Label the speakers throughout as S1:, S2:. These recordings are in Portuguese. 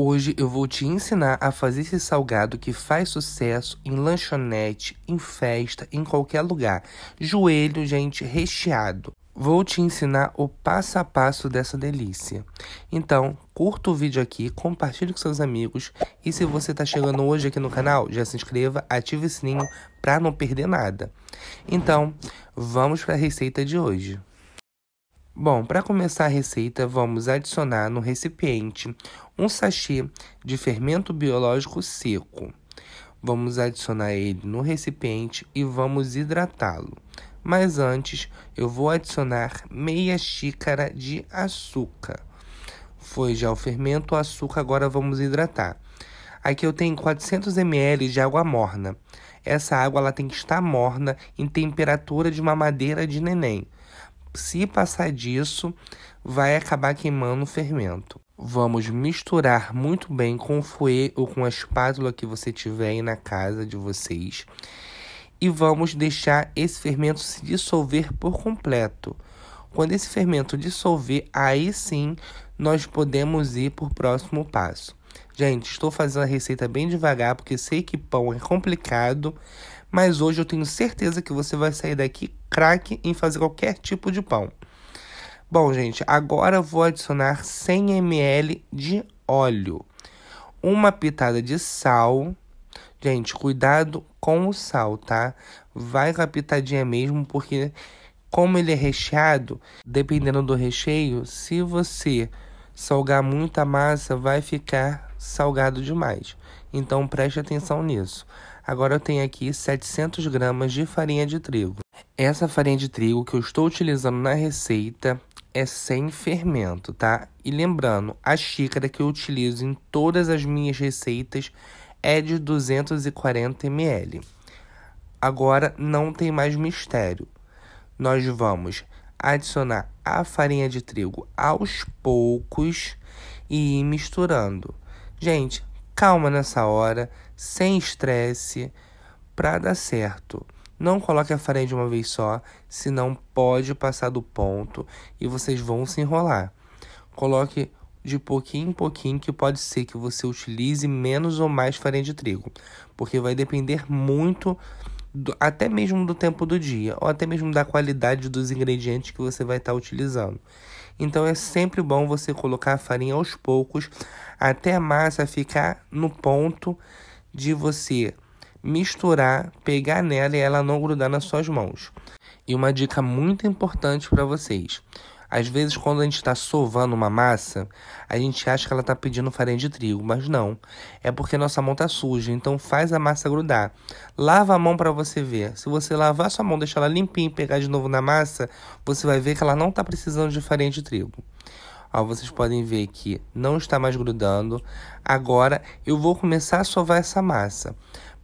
S1: Hoje eu vou te ensinar a fazer esse salgado que faz sucesso em lanchonete, em festa, em qualquer lugar. Joelho, gente, recheado. Vou te ensinar o passo a passo dessa delícia. Então, curta o vídeo aqui, compartilhe com seus amigos e se você está chegando hoje aqui no canal, já se inscreva, ative o sininho para não perder nada. Então, vamos para a receita de hoje. Bom, para começar a receita, vamos adicionar no recipiente um sachê de fermento biológico seco. Vamos adicionar ele no recipiente e vamos hidratá-lo. Mas antes, eu vou adicionar meia xícara de açúcar. Foi já o fermento, o açúcar, agora vamos hidratar. Aqui eu tenho 400 ml de água morna. Essa água ela tem que estar morna em temperatura de uma madeira de neném. Se passar disso, vai acabar queimando o fermento. Vamos misturar muito bem com o fouet ou com a espátula que você tiver aí na casa de vocês. E vamos deixar esse fermento se dissolver por completo. Quando esse fermento dissolver, aí sim nós podemos ir para o próximo passo. Gente, estou fazendo a receita bem devagar porque sei que pão é complicado, mas hoje eu tenho certeza que você vai sair daqui craque em fazer qualquer tipo de pão. Bom, gente, agora vou adicionar 100 ml de óleo, uma pitada de sal. Gente, cuidado com o sal, tá? Vai com a pitadinha mesmo, porque como ele é recheado, dependendo do recheio, se você salgar muita massa, vai ficar salgado demais. Então preste atenção nisso. Agora eu tenho aqui 700 gramas de farinha de trigo. Essa farinha de trigo que eu estou utilizando na receita é sem fermento, tá? E lembrando, a xícara que eu utilizo em todas as minhas receitas é de 240 ml. Agora não tem mais mistério. Nós vamos adicionar a farinha de trigo aos poucos e ir misturando. Gente, calma nessa hora, sem estresse, para dar certo. Não coloque a farinha de uma vez só, senão pode passar do ponto e vocês vão se enrolar. Coloque de pouquinho em pouquinho, que pode ser que você utilize menos ou mais farinha de trigo, porque vai depender muito do, até mesmo do tempo do dia, ou até mesmo da qualidade dos ingredientes que você vai estar tá utilizando. Então é sempre bom você colocar a farinha aos poucos até a massa ficar no ponto de você misturar, pegar nela e ela não grudar nas suas mãos. E uma dica muito importante para vocês: às vezes, quando a gente está sovando uma massa, a gente acha que ela está pedindo farinha de trigo, mas não. É porque nossa mão está suja, então faz a massa grudar. Lava a mão para você ver. Se você lavar sua mão, deixar ela limpinha e pegar de novo na massa, você vai ver que ela não está precisando de farinha de trigo. Ó, vocês podem ver que não está mais grudando. Agora, eu vou começar a sovar essa massa.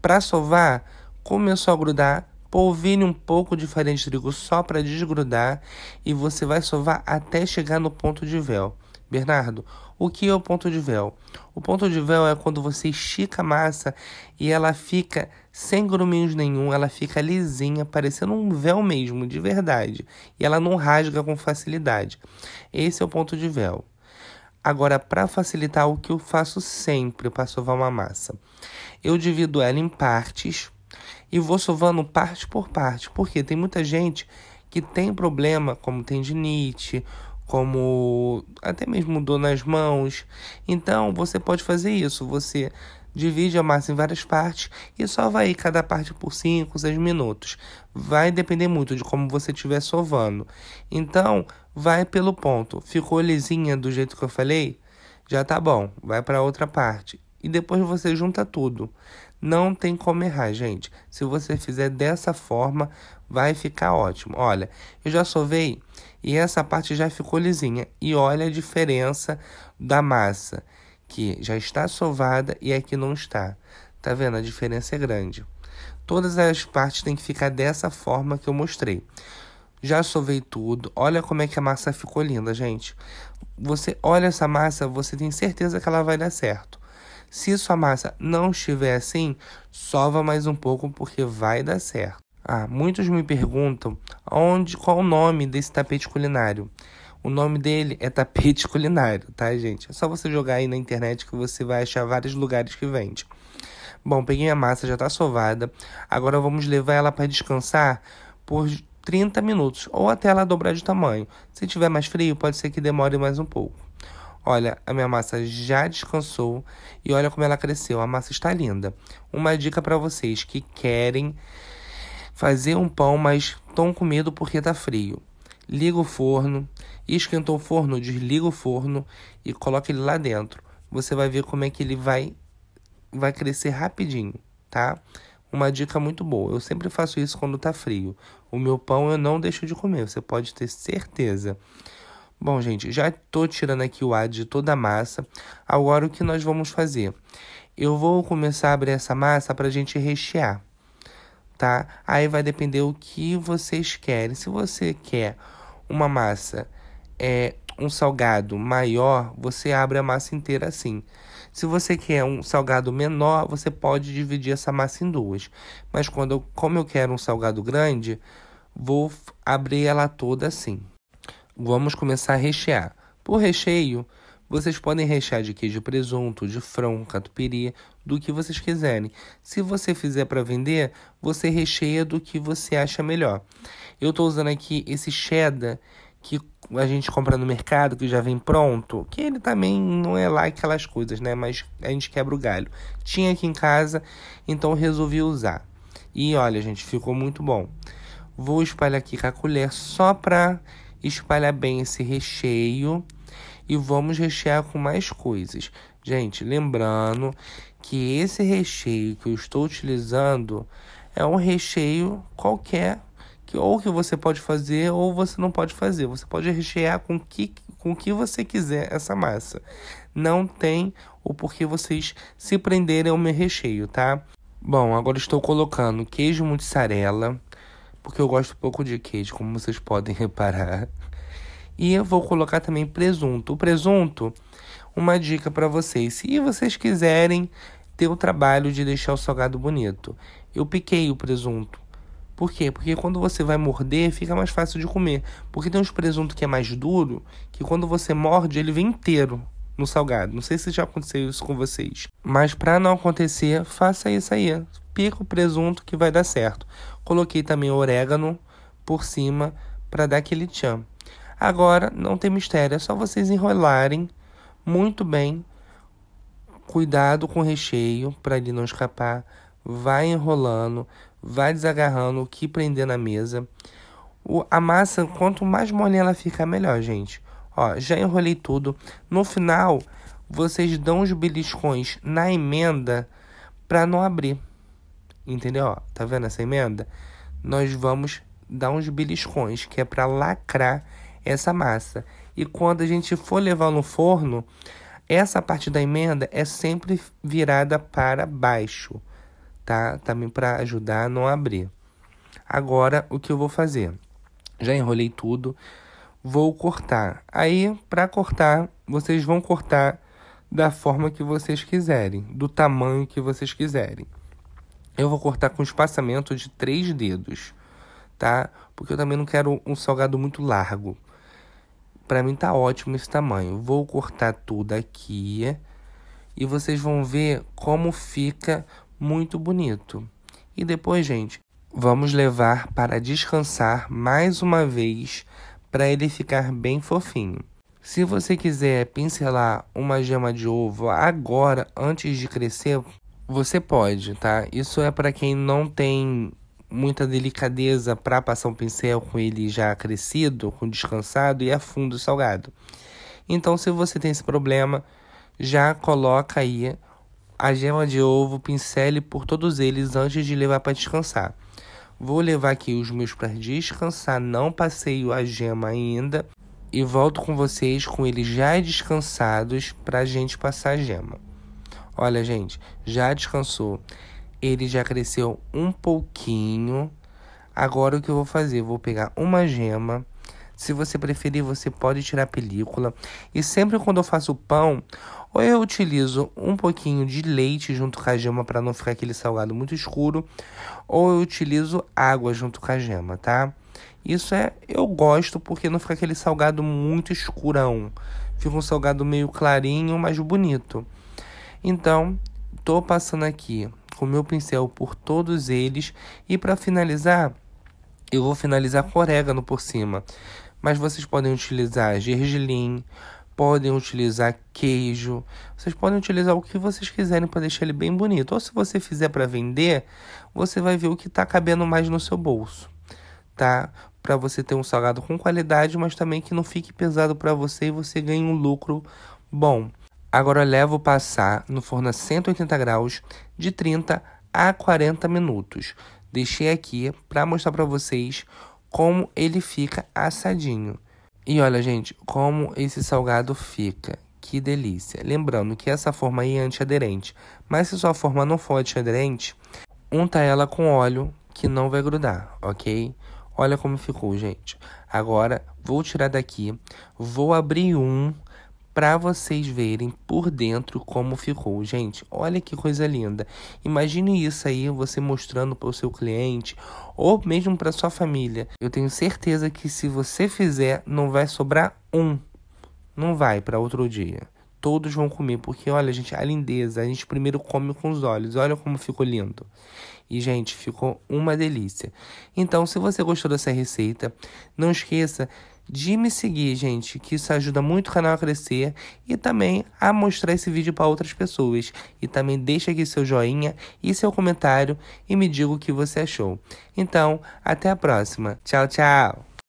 S1: Para sovar, começou a grudar, polvilhe um pouco de farinha de trigo só para desgrudar e você vai sovar até chegar no ponto de véu. Bernardo, o que é o ponto de véu? O ponto de véu é quando você estica a massa e ela fica sem gruminhos nenhum, ela fica lisinha, parecendo um véu mesmo, de verdade. E ela não rasga com facilidade. Esse é o ponto de véu. Agora, para facilitar, o que eu faço sempre para sovar uma massa? Eu divido ela em partes e vou sovando parte por parte, porque tem muita gente que tem problema como tendinite, como até mesmo dor nas mãos. Então você pode fazer isso, você divide a massa em várias partes e só vai cada parte por 5, 6 minutos. Vai depender muito de como você estiver sovando. Então, vai pelo ponto. Ficou lisinha do jeito que eu falei? Já tá bom, vai para outra parte. E depois você junta tudo. Não tem como errar, gente. Se você fizer dessa forma, vai ficar ótimo. Olha, eu já sovei e essa parte já ficou lisinha. E olha a diferença da massa, que já está sovada e aqui não está. Tá vendo? A diferença é grande. Todas as partes têm que ficar dessa forma que eu mostrei. Já sovei tudo. Olha como é que a massa ficou linda, gente. Você olha essa massa, você tem certeza que ela vai dar certo. Se sua massa não estiver assim, sova mais um pouco porque vai dar certo. Ah, muitos me perguntam onde, qual o nome desse tapete culinário. O nome dele é tapete culinário, tá, gente? É só você jogar aí na internet que você vai achar vários lugares que vende. Bom, peguei a massa, já tá sovada. Agora vamos levar ela para descansar por 30 minutos ou até ela dobrar de tamanho. Se tiver mais frio, pode ser que demore mais um pouco. Olha, a minha massa já descansou e olha como ela cresceu. A massa está linda. Uma dica para vocês que querem fazer um pão, mas estão com medo porque está frio. Liga o forno, esquentou o forno, desliga o forno e coloca ele lá dentro. Você vai ver como é que ele vai vai crescer rapidinho, tá? Uma dica muito boa. Eu sempre faço isso quando está frio. O meu pão eu não deixo de comer, você pode ter certeza. Bom, gente, já estou tirando aqui o ar de toda a massa. Agora, o que nós vamos fazer? Eu vou começar a abrir essa massa para a gente rechear, tá? Aí vai depender o que vocês querem. Se você quer uma massa, é, um salgado maior, você abre a massa inteira assim. Se você quer um salgado menor, você pode dividir essa massa em duas. Mas quando, eu, como eu quero um salgado grande, vou abrir ela toda assim. Vamos começar a rechear. Por recheio, vocês podem rechear de queijo presunto, de frango, catupiry, do que vocês quiserem. Se você fizer para vender, você recheia do que você acha melhor. Eu estou usando aqui esse cheddar que a gente compra no mercado, que já vem pronto, que ele também não é lá aquelas coisas, né? Mas a gente quebra o galho. Tinha aqui em casa, então resolvi usar. E olha, gente, ficou muito bom. Vou espalhar aqui com a colher só para espalhar bem esse recheio e vamos rechear com mais coisas. Gente, lembrando que esse recheio que eu estou utilizando é um recheio qualquer que ou que você pode fazer ou você não pode fazer. Você pode rechear com que com que você quiser essa massa. Não tem o porquê vocês se prenderem ao meu recheio, tá? Bom, agora estou colocando queijo mussarela porque eu gosto pouco de queijo, como vocês podem reparar. E eu vou colocar também presunto. O presunto, uma dica para vocês. Se vocês quiserem ter o trabalho de deixar o salgado bonito, eu piquei o presunto. Por quê? Porque quando você vai morder, fica mais fácil de comer. Porque tem uns presunto que é mais duro, que quando você morde, ele vem inteiro no salgado. Não sei se já aconteceu isso com vocês. Mas para não acontecer, faça isso aí pica o presunto que vai dar certo. Coloquei também orégano por cima para dar aquele tchan. Agora, não tem mistério, é só vocês enrolarem muito bem. Cuidado com o recheio para ele não escapar. Vai enrolando, vai desagarrando o que prender na mesa. O, a massa, quanto mais mole ela fica, melhor, gente. Ó, já enrolei tudo. No final, vocês dão os beliscões na emenda para não abrir. Entendeu? tá vendo essa emenda? Nós vamos dar uns beliscões, que é para lacrar essa massa. E quando a gente for levar no forno, essa parte da emenda é sempre virada para baixo, tá? Também para ajudar a não abrir. Agora, o que eu vou fazer? Já enrolei tudo, vou cortar. Aí, para cortar, vocês vão cortar da forma que vocês quiserem, do tamanho que vocês quiserem. Eu vou cortar com espaçamento de três dedos, tá? Porque eu também não quero um salgado muito largo. Para mim tá ótimo esse tamanho. Vou cortar tudo aqui e vocês vão ver como fica muito bonito. E depois, gente, vamos levar para descansar mais uma vez para ele ficar bem fofinho. Se você quiser pincelar uma gema de ovo agora antes de crescer, você pode, tá? Isso é para quem não tem muita delicadeza para passar um pincel com ele já crescido, com descansado e a fundo salgado. Então, se você tem esse problema, já coloca aí a gema de ovo, pincele por todos eles antes de levar para descansar. Vou levar aqui os meus para descansar, não passeio a gema ainda e volto com vocês com eles já descansados para a gente passar a gema. Olha, gente, já descansou. Ele já cresceu um pouquinho. Agora o que eu vou fazer? vou pegar uma gema. Se você preferir, você pode tirar a película. E sempre quando eu faço pão, ou eu utilizo um pouquinho de leite junto com a gema para não ficar aquele salgado muito escuro, ou eu utilizo água junto com a gema, tá? Isso é eu gosto porque não fica aquele salgado muito escurão. Fica um salgado meio clarinho, mas bonito. Então, estou passando aqui com o meu pincel por todos eles e para finalizar, eu vou finalizar com orégano por cima. Mas vocês podem utilizar gergelim, podem utilizar queijo, vocês podem utilizar o que vocês quiserem para deixar ele bem bonito. Ou se você fizer para vender, você vai ver o que está cabendo mais no seu bolso, tá? Para você ter um salgado com qualidade, mas também que não fique pesado para você e você ganhe um lucro bom. Agora levo passar no forno a 180 graus de 30 a 40 minutos. Deixei aqui para mostrar para vocês como ele fica assadinho. E olha, gente, como esse salgado fica. Que delícia. Lembrando que essa forma aí é antiaderente, mas se sua forma não for antiaderente, unta ela com óleo que não vai grudar, ok? Olha como ficou, gente. Agora, vou tirar daqui, vou abrir um para vocês verem por dentro como ficou. Gente, olha que coisa linda. Imagine isso aí, você mostrando para o seu cliente ou mesmo para sua família. Eu tenho certeza que se você fizer, não vai sobrar um. Não vai para outro dia todos vão comer, porque olha, gente, a lindeza, a gente primeiro come com os olhos, olha como ficou lindo. E, gente, ficou uma delícia. Então, se você gostou dessa receita, não esqueça de me seguir, gente, que isso ajuda muito o canal a crescer e também a mostrar esse vídeo para outras pessoas. E também deixa aqui seu joinha e seu comentário e me diga o que você achou. Então, até a próxima. Tchau, tchau!